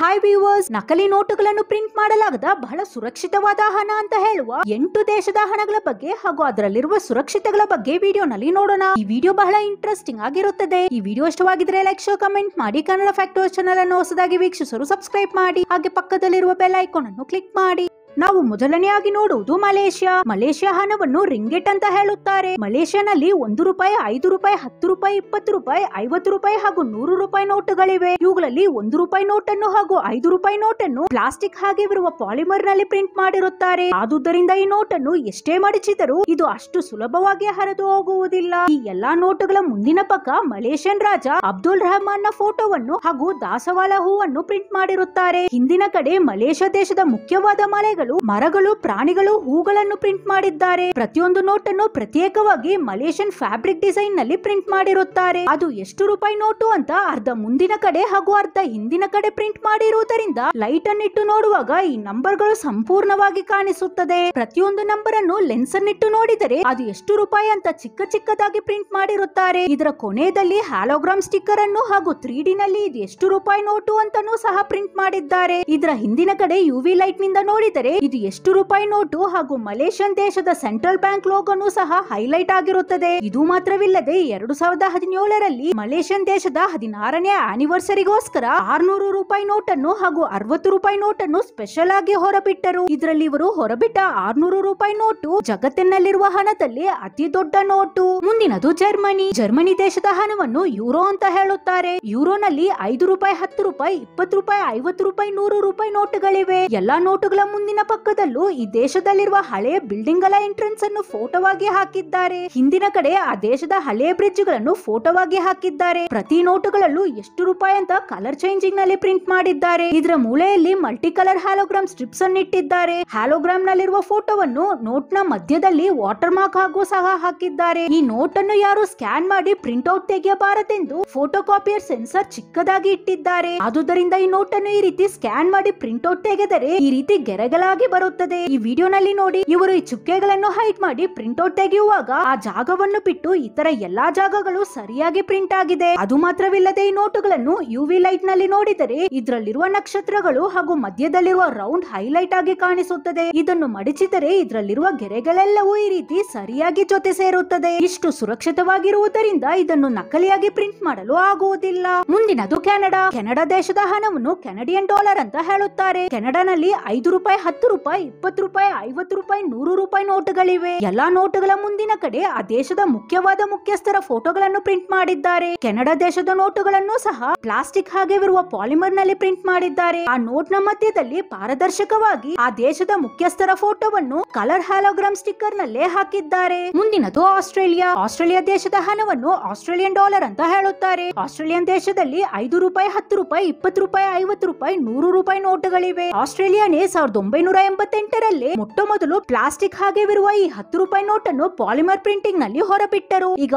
hi viewers ನಕಲಿ ನೋಟುಗಳನ್ನು print ಮಾಡಲಾಗದ ಬಹಳ ಸುರಕ್ಷಿತವಾದ ಹಣ ಅಂತ ಹೇಳುವ ಎಂಟು ದೇಶದ ಹಣಗಳ ಬಗ್ಗೆ ಹಾಗೂ ಅದರಲ್ಲಿರುವ ಸುರಕ್ಷಿತಗಳ ಬಗ್ಗೆ ವಿಡಿಯೋನಲ್ಲಿ ನೋಡೋಣ ಈ ವಿಡಿಯೋ ಬಹಳ ಇಂಟ್ರೆಸ್ಟಿಂಗ್ ಆಗಿರುತ್ತದೆ ಈ ವಿಡಿಯೋ ಇಷ್ಟವಾಗಿದ್ರೆ ಲೈಕ್ ಶೋ ಕಮೆಂಟ್ ಮಾಡಿ ಕನ್ನಡ ಫ್ಯಾಕ್ಟೋರ್ ಚಾನಲ್ ಅನ್ನು ಹೊಸದಾಗಿ ವೀಕ್ಷಿಸಲು ಸಬ್ಸ್ಕ್ರೈಬ್ ಮಾಡಿ ಹಾಗೆ ಪಕ್ಕದಲ್ಲಿರುವ ಬೆಲ್ ಐಕಾನ್ ಅನ್ನು ಕ್ಲಿಕ್ ಮಾಡಿ ನಾವು ಮೊದಲನೆಯಾಗಿ ನೋಡುವುದು ಮಲೇಷ್ಯಾ ಮಲೇಷ್ಯಾ ಹಣವನ್ನು ರಿಂಗೆಟ್ ಅಂತ ಹೇಳುತ್ತಾರೆ ಮಲೇಷ್ಯಾನಲ್ಲಿ ಒಂದು ರೂಪಾಯಿ ಐದು ರೂಪಾಯಿ ಹತ್ತು ರೂಪಾಯಿ ಇಪ್ಪತ್ತು ರೂಪಾಯಿ ಐವತ್ತು ರೂಪಾಯಿ ಹಾಗೂ ನೂರು ರೂಪಾಯಿ ನೋಟುಗಳಿವೆ ಇವುಗಳಲ್ಲಿ ಒಂದು ರೂಪಾಯಿ ನೋಟನ್ನು ಹಾಗೂ ಐದು ರೂಪಾಯಿ ನೋಟನ್ನು ಪ್ಲಾಸ್ಟಿಕ್ ಹಾಗೆ ಇರುವ ಪಾಲಿಮರ್ ನಲ್ಲಿ ಪ್ರಿಂಟ್ ಮಾಡಿರುತ್ತಾರೆ ಆದುದರಿಂದ ಈ ನೋಟನ್ನು ಎಷ್ಟೇ ಮಡಚಿದರೂ ಇದು ಅಷ್ಟು ಸುಲಭವಾಗಿ ಹರಿದು ಹೋಗುವುದಿಲ್ಲ ಈ ಎಲ್ಲಾ ನೋಟುಗಳ ಮುಂದಿನ ಪಕ್ಕ ಮಲೇಷಿಯನ್ ರಾಜ ಅಬ್ದುಲ್ ರಹಮಾನ್ ನ ಫೋಟೋವನ್ನು ಹಾಗೂ ದಾಸವಾಳ ಹೂವನ್ನು ಪ್ರಿಂಟ್ ಮಾಡಿರುತ್ತಾರೆ ಹಿಂದಿನ ಕಡೆ ಮಲೇಷ್ಯಾ ದೇಶದ ಮುಖ್ಯವಾದ ಮಲೆಗಳು ಮರಗಳು ಪ್ರಾಣಿಗಳು ಹೂಗಳನ್ನು ಪ್ರಿಂಟ್ ಮಾಡಿದ್ದಾರೆ ಪ್ರತಿಯೊಂದು ನೋಟ್ ಅನ್ನು ಪ್ರತ್ಯೇಕವಾಗಿ ಮಲೇಷಿಯನ್ ಫ್ಯಾಬ್ರಿಕ್ ಡಿಸೈನ್ ನಲ್ಲಿ ಪ್ರಿಂಟ್ ಮಾಡಿರುತ್ತಾರೆ ಅದು ಎಷ್ಟು ರೂಪಾಯಿ ನೋಟು ಅಂತ ಅರ್ಧ ಮುಂದಿನ ಕಡೆ ಹಾಗೂ ಅರ್ಧ ಹಿಂದಿನ ಕಡೆ ಪ್ರಿಂಟ್ ಮಾಡಿರುವುದರಿಂದ ಲೈಟ್ ಇಟ್ಟು ನೋಡುವಾಗ ಈ ನಂಬರ್ ಗಳು ಸಂಪೂರ್ಣವಾಗಿ ಕಾಣಿಸುತ್ತದೆ ಪ್ರತಿಯೊಂದು ನಂಬರ್ ಅನ್ನು ಲೆನ್ಸ್ ಅನ್ನಿಟ್ಟು ನೋಡಿದರೆ ಅದು ಎಷ್ಟು ರೂಪಾಯಿ ಅಂತ ಚಿಕ್ಕ ಚಿಕ್ಕದಾಗಿ ಪ್ರಿಂಟ್ ಮಾಡಿರುತ್ತಾರೆ ಇದರ ಕೊನೆಯಲ್ಲಿ ಹ್ಯಾಲೋಗ್ರಾಮ್ ಸ್ಟಿಕ್ಕರ್ ಅನ್ನು ಹಾಗೂ ತ್ರೀ ಡಿ ನಲ್ಲಿ ಇದು ಎಷ್ಟು ರೂಪಾಯಿ ನೋಟು ಅಂತಾನೂ ಸಹ ಪ್ರಿಂಟ್ ಮಾಡಿದ್ದಾರೆ ಇದರ ಹಿಂದಿನ ಕಡೆ ಯುವಿ ಲೈಟ್ ನಿಂದ ನೋಡಿದರೆ ಇದು ಎಷ್ಟು ರೂಪಾಯಿ ನೋಟು ಹಾಗೂ ಮಲೇಷ್ಯನ್ ದೇಶದ ಸೆಂಟ್ರಲ್ ಬ್ಯಾಂಕ್ ಲೋಗೋನು ಸಹ ಹೈಲೈಟ್ ಆಗಿರುತ್ತದೆ ಇದು ಮಾತ್ರವಿಲ್ಲದೆ ಎರಡು ಸಾವಿರದ ಹದಿನೇಳರಲ್ಲಿ ಮಲೇಷ್ಯನ್ ದೇಶದ ಹದಿನಾರನೇ ಆನಿವರ್ಸರಿಗೋಸ್ಕರ ಆರ್ನೂರು ರೂಪಾಯಿ ನೋಟನ್ನು ಹಾಗೂ ಅರವತ್ತು ರೂಪಾಯಿ ನೋಟನ್ನು ಸ್ಪೆಷಲ್ ಆಗಿ ಹೊರಬಿಟ್ಟರು ಇದರಲ್ಲಿ ಇವರು ಹೊರಬಿಟ್ಟ ಆರ್ನೂರು ರೂಪಾಯಿ ನೋಟು ಜಗತ್ತಿನಲ್ಲಿರುವ ಹಣದಲ್ಲಿ ಅತಿ ದೊಡ್ಡ ನೋಟು ಮುಂದಿನದು ಜರ್ಮನಿ ಜರ್ಮನಿ ದೇಶದ ಹಣವನ್ನು ಯೂರೋ ಅಂತ ಹೇಳುತ್ತಾರೆ ಯೂರೋನಲ್ಲಿ ಐದು ರೂಪಾಯಿ ಹತ್ತು ರೂಪಾಯಿ ಇಪ್ಪತ್ತು ರೂಪಾಯಿ ಐವತ್ತು ರೂಪಾಯಿ ನೂರು ರೂಪಾಯಿ ನೋಟುಗಳಿವೆ ಎಲ್ಲಾ ನೋಟುಗಳ ಮುಂದಿನ ಪಕ್ಕದಲ್ಲೂ ಈ ದೇಶದಲ್ಲಿರುವ ಹಳೆಯ ಬಿಲ್ಡಿಂಗ್ಗಳ ಎಂಟ್ರೆನ್ಸ್ ಅನ್ನು ಫೋಟೋವಾಗಿ ಹಾಕಿದ್ದಾರೆ ಹಿಂದಿನ ಕಡೆ ಆ ದೇಶದ ಹಳೆಯ ಬ್ರಿಡ್ಜ್ ಗಳನ್ನು ಫೋಟೋವಾಗಿ ಹಾಕಿದ್ದಾರೆ ಪ್ರತಿ ನೋಟುಗಳಲ್ಲೂ ಎಷ್ಟು ರೂಪಾಯಿ ಅಂತ ಕಲರ್ ಚೇಂಜಿಂಗ್ ನಲ್ಲಿ ಪ್ರಿಂಟ್ ಮಾಡಿದ್ದಾರೆ ಇದರ ಮೂಲೆಯಲ್ಲಿ ಮಲ್ಟಿ ಕಲರ್ ಹ್ಯಾಲೋಗ್ರಾಮ್ ಸ್ಟ್ರಿಪ್ಸ್ ಅನ್ನು ಇಟ್ಟಿದ್ದಾರೆ ಹ್ಯಾಲೋಗ್ರಾಮ್ ನಲ್ಲಿರುವ ಫೋಟೋವನ್ನು ನೋಟ್ ನ ಮಧ್ಯದಲ್ಲಿ ವಾಟರ್ ಮಾರ್ಕ್ ಹಾಗೂ ಸಹ ಹಾಕಿದ್ದಾರೆ ಈ ನೋಟ್ ಅನ್ನು ಯಾರು ಸ್ಕ್ಯಾನ್ ಮಾಡಿ ಪ್ರಿಂಟ್ ಔಟ್ ತೆಗೆಯಬಾರದೆಂದು ಫೋಟೋ ಕಾಪಿಯರ್ ಸೆನ್ಸರ್ ಚಿಕ್ಕದಾಗಿ ಇಟ್ಟಿದ್ದಾರೆ ಅದುದರಿಂದ ಈ ನೋಟ್ ಅನ್ನು ಈ ರೀತಿ ಸ್ಕ್ಯಾನ್ ಮಾಡಿ ಪ್ರಿಂಟ್ ಔಟ್ ತೆಗೆದರೆ ಈ ರೀತಿ ಗೆರೆಗಳ ಬರುತ್ತದೆ ಈ ವಿಡಿಯೋನಲ್ಲಿ ನೋಡಿ ಇವರು ಈ ಚುಕ್ಕೆಗಳನ್ನು ಹೈಟ್ ಮಾಡಿ ಪ್ರಿಂಟ್ ಔಟ್ ತೆಗೆಯುವಾಗ ಆ ಜಾಗವನ್ನು ಬಿಟ್ಟು ಇತರ ಎಲ್ಲಾ ಜಾಗಗಳು ಸರಿಯಾಗಿ ಪ್ರಿಂಟ್ ಆಗಿದೆ ಅದು ಮಾತ್ರವಿಲ್ಲದೆ ಈ ನೋಟುಗಳನ್ನು ವಿ ಲೈಟ್ ನಲ್ಲಿ ನೋಡಿದರೆ ಇದರಲ್ಲಿರುವ ನಕ್ಷತ್ರಗಳು ಹಾಗೂ ಮಧ್ಯದಲ್ಲಿರುವ ರೌಂಡ್ ಹೈಲೈಟ್ ಆಗಿ ಕಾಣಿಸುತ್ತದೆ ಇದನ್ನು ಮಡಚಿದರೆ ಇದರಲ್ಲಿರುವ ಗೆರೆಗಳೆಲ್ಲವೂ ಈ ರೀತಿ ಸರಿಯಾಗಿ ಜೊತೆ ಸೇರುತ್ತದೆ ಇಷ್ಟು ಸುರಕ್ಷಿತವಾಗಿರುವುದರಿಂದ ಇದನ್ನು ನಕಲಿಯಾಗಿ ಪ್ರಿಂಟ್ ಮಾಡಲು ಆಗುವುದಿಲ್ಲ ಮುಂದಿನದು ಕೆನಡಾ ಕೆನಡಾ ದೇಶದ ಹಣವನ್ನು ಕೆನಡಿಯನ್ ಡಾಲರ್ ಅಂತ ಹೇಳುತ್ತಾರೆ ನಲ್ಲಿ ಐದು ರೂಪಾಯಿ ಹತ್ತು ಹತ್ತು ರೂಪಾಯಿ ಇಪ್ಪತ್ತು ರೂಪಾಯಿ ಐವತ್ತು ರೂಪಾಯಿ ನೂರು ರೂಪಾಯಿ ನೋಟುಗಳಿವೆ ಎಲ್ಲಾ ನೋಟುಗಳ ಮುಂದಿನ ಕಡೆ ಆ ದೇಶದ ಮುಖ್ಯವಾದ ಮುಖ್ಯಸ್ಥರ ಫೋಟೋಗಳನ್ನು ಪ್ರಿಂಟ್ ಮಾಡಿದ್ದಾರೆ ಕೆನಡಾ ದೇಶದ ನೋಟುಗಳನ್ನು ಸಹ ಪ್ಲಾಸ್ಟಿಕ್ ಹಾಗೆ ಇರುವ ಪಾಲಿಮರ್ ನಲ್ಲಿ ಪ್ರಿಂಟ್ ಮಾಡಿದ್ದಾರೆ ಆ ನೋಟ್ ನ ಮಧ್ಯದಲ್ಲಿ ಪಾರದರ್ಶಕವಾಗಿ ಆ ದೇಶದ ಮುಖ್ಯಸ್ಥರ ಫೋಟೋವನ್ನು ಕಲರ್ ಹ್ಯಾಲೋಗ್ರಾಮ್ ಸ್ಟಿಕ್ಕರ್ ನಲ್ಲೇ ಹಾಕಿದ್ದಾರೆ ಮುಂದಿನದು ಆಸ್ಟ್ರೇಲಿಯಾ ಆಸ್ಟ್ರೇಲಿಯಾ ದೇಶದ ಹಣವನ್ನು ಆಸ್ಟ್ರೇಲಿಯನ್ ಡಾಲರ್ ಅಂತ ಹೇಳುತ್ತಾರೆ ಆಸ್ಟ್ರೇಲಿಯನ್ ದೇಶದಲ್ಲಿ ಐದು ರೂಪಾಯಿ ಹತ್ತು ರೂಪಾಯಿ ಇಪ್ಪತ್ತು ರೂಪಾಯಿ ಐವತ್ತು ರೂಪಾಯಿ ನೂರು ರೂಪಾಯಿ ನೋಟುಗಳಿವೆ ಆಸ್ಟ್ರೇಲಿಯಾನೇ ಸಾವಿರದ ಒಂಬೈನೂರ ಒಂಬೈನೂರ ಮೊಟ್ಟ ಮೊದಲು ಪ್ಲಾಸ್ಟಿಕ್ ಹಾಗೆ ಇರುವ ಈ ಹತ್ತು ರೂಪಾಯಿ ಅನ್ನು ಪಾಲಿಮರ್ ಪ್ರಿಂಟಿಂಗ್ ನಲ್ಲಿ ಹೊರಬಿಟ್ಟರು ಈಗ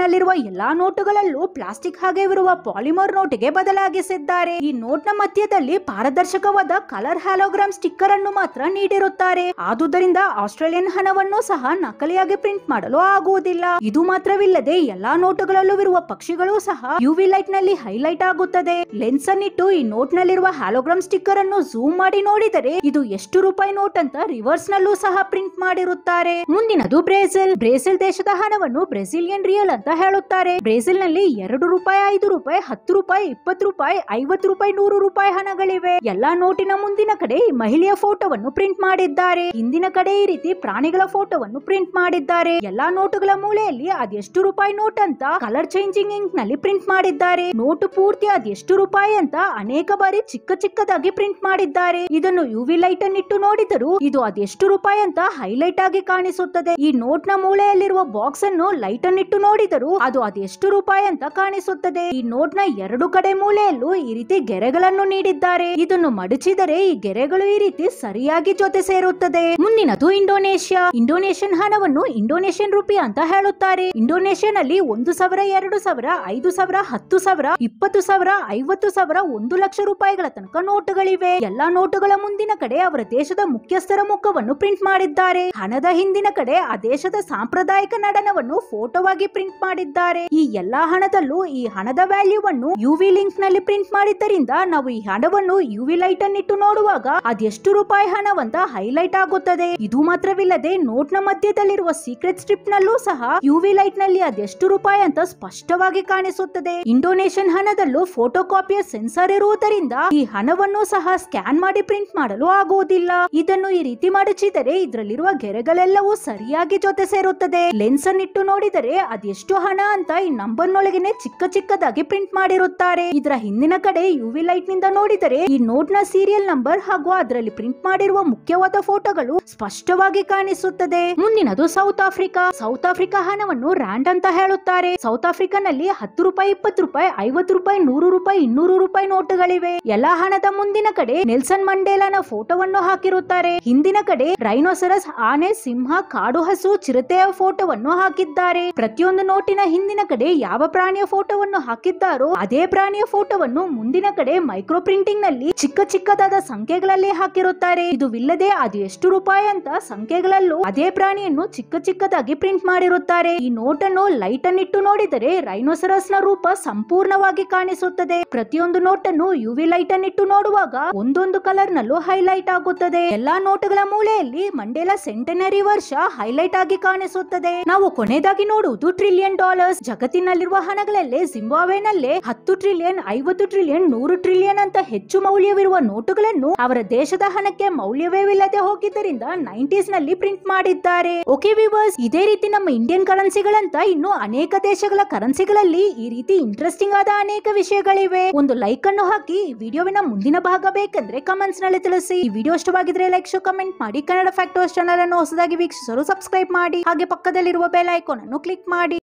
ನಲ್ಲಿರುವ ಎಲ್ಲಾ ನೋಟುಗಳಲ್ಲೂ ಪ್ಲಾಸ್ಟಿಕ್ ಇರುವ ಪಾಲಿಮರ್ ನೋಟಿಗೆ ಬದಲಾಗಿಸಿದ್ದಾರೆ ಈ ನೋಟ್ ನ ಮಧ್ಯದಲ್ಲಿ ಪಾರದರ್ಶಕವಾದ ಕಲರ್ ಹ್ಯಾಲೋಗ್ರಾಮ್ ಸ್ಟಿಕ್ಕರ್ ಅನ್ನು ಮಾತ್ರ ನೀಡಿರುತ್ತಾರೆ ಆದುದರಿಂದ ಆಸ್ಟ್ರೇಲಿಯನ್ ಹಣವನ್ನು ಸಹ ನಕಲಿಯಾಗಿ ಪ್ರಿಂಟ್ ಮಾಡಲು ಆಗುವುದಿಲ್ಲ ಇದು ಮಾತ್ರವಿಲ್ಲದೆ ಎಲ್ಲಾ ನೋಟುಗಳಲ್ಲೂ ಇರುವ ಪಕ್ಷಿಗಳು ಸಹ ಯುವಿ ಲೈಟ್ ನಲ್ಲಿ ಹೈಲೈಟ್ ಆಗುತ್ತದೆ ಲೆನ್ಸ್ ಅನ್ನಿಟ್ಟು ಈ ನೋಟ್ ನಲ್ಲಿರುವ ಹ್ಯಾಲೋಗ್ರಾಮ್ ಸ್ಟಿಕ್ಕರ್ ಅನ್ನು ಜೂಮ್ ಮಾಡಿ ನೋಡಿದರೆ ಇದು ಎಷ್ಟು ರೂಪಾಯಿ ನೋಟ್ ಅಂತ ರಿವರ್ಸ್ ನಲ್ಲೂ ಸಹ ಪ್ರಿಂಟ್ ಮಾಡಿರುತ್ತಾರೆ ಮುಂದಿನದು ಬ್ರೆಜಿಲ್ ಬ್ರೆಜಿಲ್ ದೇಶದ ಹಣವನ್ನು ಬ್ರೆಜಿಲಿಯನ್ ರಿಯಲ್ ಅಂತ ಹೇಳುತ್ತಾರೆ ಬ್ರೆಜಿಲ್ ನಲ್ಲಿ ಎರಡು ರೂಪಾಯಿ ಐದು ರೂಪಾಯಿ ಹತ್ತು ರೂಪಾಯಿ ಇಪ್ಪತ್ತು ರೂಪಾಯಿ ಐವತ್ತು ರೂಪಾಯಿ ನೂರು ರೂಪಾಯಿ ಹಣಗಳಿವೆ ಎಲ್ಲಾ ನೋಟಿನ ಮುಂದಿನ ಕಡೆ ಮಹಿಳೆಯ ಫೋಟೋವನ್ನು ಪ್ರಿಂಟ್ ಮಾಡಿದ್ದಾರೆ ಹಿಂದಿನ ಕಡೆ ಈ ರೀತಿ ಪ್ರಾಣಿಗಳ ಫೋಟೋವನ್ನು ಪ್ರಿಂಟ್ ಮಾಡಿದ್ದಾರೆ ಎಲ್ಲಾ ನೋಟುಗಳ ಮೂಲೆಯಲ್ಲಿ ಅದೆಷ್ಟು ರೂಪಾಯಿ ನೋಟ್ ಅಂತ ಕಲರ್ ಚೇಂಜಿಂಗ್ ಇಂಕ್ ನಲ್ಲಿ ಪ್ರಿಂಟ್ ಮಾಡಿದ್ದಾರೆ ನೋಟು ಪೂರ್ತಿ ಅದೆಷ್ಟು ರೂಪಾಯಿ ಅಂತ ಅನೇಕ ಬಾರಿ ಚಿಕ್ಕ ಚಿಕ್ಕದಾಗಿ ಪ್ರಿಂಟ್ ಮಾಡಿದ್ದಾರೆ ಇದನ್ನು ಯುವಿ ಲೈಟ್ ಇಟ್ಟು ನೋಡಿದರೂ ಇದು ಅದೆಷ್ಟು ರೂಪಾಯಿ ಅಂತ ಹೈಲೈಟ್ ಆಗಿ ಕಾಣಿಸುತ್ತದೆ ಈ ನೋಟ್ ನ ಮೂಲೆಯಲ್ಲಿರುವ ಬಾಕ್ಸ್ ಅನ್ನು ಲೈಟ್ ಅನ್ನಿಟ್ಟು ನೋಡಿದರೂ ಅದು ಅದೆಷ್ಟು ರೂಪಾಯಿ ಅಂತ ಕಾಣಿಸುತ್ತದೆ ಈ ನೋಟ್ ನ ಎರಡು ಕಡೆ ಮೂಲೆಯಲ್ಲೂ ಈ ರೀತಿ ಗೆರೆಗಳನ್ನು ನೀಡಿದ್ದಾರೆ ಇದನ್ನು ಮಡಚಿದರೆ ಈ ಗೆರೆಗಳು ಈ ರೀತಿ ಸರಿಯಾಗಿ ಜೊತೆ ಸೇರುತ್ತದೆ ಮುಂದಿನದು ಇಂಡೋನೇಷ್ಯಾ ಇಂಡೋನೇಷ್ಯನ್ ಹಣವನ್ನು ಇಂಡೋನೇಷ್ಯನ್ ರೂಪಿ ಅಂತ ಹೇಳುತ್ತಾರೆ ಇಂಡೋನೇಷ್ಯಾ ನಲ್ಲಿ ಒಂದು ಸಾವಿರ ಎರಡು ಸಾವಿರ ಐದು ಸಾವಿರ ಹತ್ತು ಸಾವಿರ ಇಪ್ಪತ್ತು ಸಾವಿರ ಐವತ್ತು ಸಾವಿರ ಒಂದು ಲಕ್ಷ ರೂಪಾಯಿಗಳ ತನಕ ನೋಟುಗಳಿವೆ ಎಲ್ಲಾ ನೋಟುಗಳ ಮುಂದಿನ ಕಡೆ ಅವರ ದೇಶದ ಮುಖ್ಯಸ್ಥರ ಮುಖವನ್ನು ಪ್ರಿಂಟ್ ಮಾಡಿದ್ದಾರೆ ಹಣದ ಹಿಂದಿನ ಕಡೆ ಆ ದೇಶದ ಸಾಂಪ್ರದಾಯಿಕ ನಡನವನ್ನು ಫೋಟೋವಾಗಿ ಪ್ರಿಂಟ್ ಮಾಡಿದ್ದಾರೆ ಈ ಎಲ್ಲಾ ಹಣದಲ್ಲೂ ಈ ಹಣದ ವ್ಯಾಲ್ಯೂವನ್ನು ಯುವಿ ಲಿಂಕ್ ನಲ್ಲಿ ಪ್ರಿಂಟ್ ಮಾಡಿದ್ದರಿಂದ ನಾವು ಈ ಹಣವನ್ನು ಯುವಿ ಲೈಟ್ ಅನ್ನಿಟ್ಟು ನೋಡುವಾಗ ಅದೆಷ್ಟು ರೂಪಾಯಿ ಹಣವಂತ ಹೈಲೈಟ್ ಆಗುತ್ತದೆ ಇದು ಮಾತ್ರವಿಲ್ಲದೆ ನೋಟ್ ನ ಮಧ್ಯದಲ್ಲಿರುವ ಸೀಕ್ರೆಟ್ ಸ್ಟ್ರಿಪ್ ನಲ್ಲೂ ಸಹ ಯುವಿ ಲೈಟ್ ನಲ್ಲಿ ಅದೆಷ್ಟು ರೂಪಾಯಿ ಅಂತ ಸ್ಪಷ್ಟವಾಗಿ ಕಾಣಿಸುತ್ತದೆ ಇಂಡೋನೇಷಿಯನ್ ಹಣದಲ್ಲೂ ಫೋಟೋ ಕಾಪಿಯ ಸೆನ್ಸಾರ್ ಇರುವುದರಿಂದ ಈ ಹಣವನ್ನು ಸಹ ಸ್ಕ್ಯಾನ್ ಮಾಡಿ ಪ್ರಿಂಟ್ ಮಾಡಲು ಆಗುವುದು ಆಗುವುದಿಲ್ಲ ಇದನ್ನು ಈ ರೀತಿ ಮಡಚಿದರೆ ಇದರಲ್ಲಿರುವ ಗೆರೆಗಳೆಲ್ಲವೂ ಸರಿಯಾಗಿ ಜೊತೆ ಸೇರುತ್ತದೆ ಲೆನ್ಸ್ ಇಟ್ಟು ನೋಡಿದರೆ ಅದೆಷ್ಟು ಹಣ ಅಂತ ಈ ನಂಬರ್ ನೊಳಗೆನೆ ಚಿಕ್ಕ ಚಿಕ್ಕದಾಗಿ ಪ್ರಿಂಟ್ ಮಾಡಿರುತ್ತಾರೆ ಇದರ ಹಿಂದಿನ ಕಡೆ ವಿ ಲೈಟ್ ನಿಂದ ನೋಡಿದರೆ ಈ ನೋಟ್ ನ ಸೀರಿಯಲ್ ನಂಬರ್ ಹಾಗೂ ಅದರಲ್ಲಿ ಪ್ರಿಂಟ್ ಮಾಡಿರುವ ಮುಖ್ಯವಾದ ಫೋಟೋಗಳು ಸ್ಪಷ್ಟವಾಗಿ ಕಾಣಿಸುತ್ತದೆ ಮುಂದಿನದು ಸೌತ್ ಆಫ್ರಿಕಾ ಸೌತ್ ಆಫ್ರಿಕಾ ಹಣವನ್ನು ರ್ಯಾಂಡ್ ಅಂತ ಹೇಳುತ್ತಾರೆ ಸೌತ್ ಆಫ್ರಿಕಾ ನಲ್ಲಿ ಹತ್ತು ರೂಪಾಯಿ ಇಪ್ಪತ್ತು ರೂಪಾಯಿ ಐವತ್ತು ರೂಪಾಯಿ ನೂರು ರೂಪಾಯಿ ಇನ್ನೂರು ರೂಪಾಯಿ ನೋಟುಗಳಿವೆ ಎಲ್ಲಾ ಹಣದ ಮುಂದಿನ ಕಡೆ ನೆಲ್ಸನ್ ಮಂಡೇಲಾನ ಫೋಟೋವನ್ನು ಹಾಕಿರುತ್ತಾರೆ ಹಿಂದಿನ ಕಡೆ ರೈನೋಸರಸ್ ಆನೆ ಸಿಂಹ ಕಾಡು ಹಸು ಚಿರತೆಯ ಫೋಟೋವನ್ನು ಹಾಕಿದ್ದಾರೆ ಪ್ರತಿಯೊಂದು ನೋಟಿನ ಹಿಂದಿನ ಕಡೆ ಯಾವ ಪ್ರಾಣಿಯ ಫೋಟೋವನ್ನು ಹಾಕಿದ್ದಾರೋ ಅದೇ ಪ್ರಾಣಿಯ ಫೋಟೋವನ್ನು ಮುಂದಿನ ಕಡೆ ಮೈಕ್ರೋ ಪ್ರಿಂಟಿಂಗ್ ನಲ್ಲಿ ಚಿಕ್ಕ ಚಿಕ್ಕದಾದ ಸಂಖ್ಯೆಗಳಲ್ಲಿ ಹಾಕಿರುತ್ತಾರೆ ಇದು ವಿಲ್ಲದೆ ಅದು ಎಷ್ಟು ರೂಪಾಯಿ ಅಂತ ಸಂಖ್ಯೆಗಳಲ್ಲೂ ಅದೇ ಪ್ರಾಣಿಯನ್ನು ಚಿಕ್ಕ ಚಿಕ್ಕದಾಗಿ ಪ್ರಿಂಟ್ ಮಾಡಿರುತ್ತಾರೆ ಈ ನೋಟ್ ಅನ್ನು ಲೈಟ್ ನೋಡಿದರೆ ರೈನೋಸರಸ್ ನ ರೂಪ ಸಂಪೂರ್ಣವಾಗಿ ಕಾಣಿಸುತ್ತದೆ ಪ್ರತಿಯೊಂದು ನೋಟನ್ನು ಅನ್ನು ಯುವಿ ಲೈಟ್ ಅನ್ನಿಟ್ಟು ನೋಡುವಾಗ ಒಂದೊಂದು ಕಲರ್ ನಲ್ಲೂ ಹೈಲೈಟ್ ಆಗುತ್ತೆ ಆಗುತ್ತದೆ ಎಲ್ಲಾ ನೋಟುಗಳ ಮೂಲೆಯಲ್ಲಿ ಮಂಡೇಲಾ ಸೆಂಟನರಿ ವರ್ಷ ಹೈಲೈಟ್ ಆಗಿ ಕಾಣಿಸುತ್ತದೆ ನಾವು ಕೊನೆಯದಾಗಿ ನೋಡುವುದು ಟ್ರಿಲಿಯನ್ ಡಾಲರ್ಸ್ ಜಗತ್ತಿನಲ್ಲಿರುವ ಹಣಗಳಲ್ಲಿ ಜಿಂಬಾಬ್ವೆನಲ್ಲೇ ಹತ್ತು ಟ್ರಿಲಿಯನ್ ಐವತ್ತು ಟ್ರಿಲಿಯನ್ ನೂರು ಟ್ರಿಲಿಯನ್ ಅಂತ ಹೆಚ್ಚು ಮೌಲ್ಯವಿರುವ ನೋಟುಗಳನ್ನು ಅವರ ದೇಶದ ಹಣಕ್ಕೆ ಮೌಲ್ಯವೇ ಇಲ್ಲದೆ ಹೋಗಿದ್ದರಿಂದ ನೈಂಟೀಸ್ ನಲ್ಲಿ ಪ್ರಿಂಟ್ ಮಾಡಿದ್ದಾರೆ ಓಕೆ ವಿವರ್ಸ್ ಇದೇ ರೀತಿ ನಮ್ಮ ಇಂಡಿಯನ್ ಕರೆನ್ಸಿಗಳಂತ ಇನ್ನು ಅನೇಕ ದೇಶಗಳ ಕರೆನ್ಸಿಗಳಲ್ಲಿ ಈ ರೀತಿ ಇಂಟ್ರೆಸ್ಟಿಂಗ್ ಆದ ಅನೇಕ ವಿಷಯಗಳಿವೆ ಒಂದು ಲೈಕ್ ಅನ್ನು ಹಾಕಿ ವಿಡಿಯೋವಿನ ಮುಂದಿನ ಭಾಗ ಬೇಕಂದ್ರೆ ಕಮೆಂಟ್ಸ್ ನಲ್ಲಿ ತಿಳಿಸಿ ಈ ವಿಡಿಯೋ ವಿಡಿಯೋ ಇಷ್ಟವಾಗಿದ್ರೆ ಲೈಕ್ ಶೋ ಕಮೆಂಟ್ ಮಾಡಿ ಕನ್ನಡ ಫ್ಯಾಕ್ಟರ್ಸ್ ಚಾನಲ್ ಅನ್ನು ಹೊಸದಾಗಿ ವೀಕ್ಷಿಸಲು ಸಬ್ಸ್ಕ್ರೈಬ್ ಮಾಡಿ ಹಾಗೆ ಪಕ್ಕದಲ್ಲಿರುವ ಬೆಲ್ ಐಕಾನ್ ಅನ್ನು ಕ್ಲಿಕ್ ಮಾಡಿ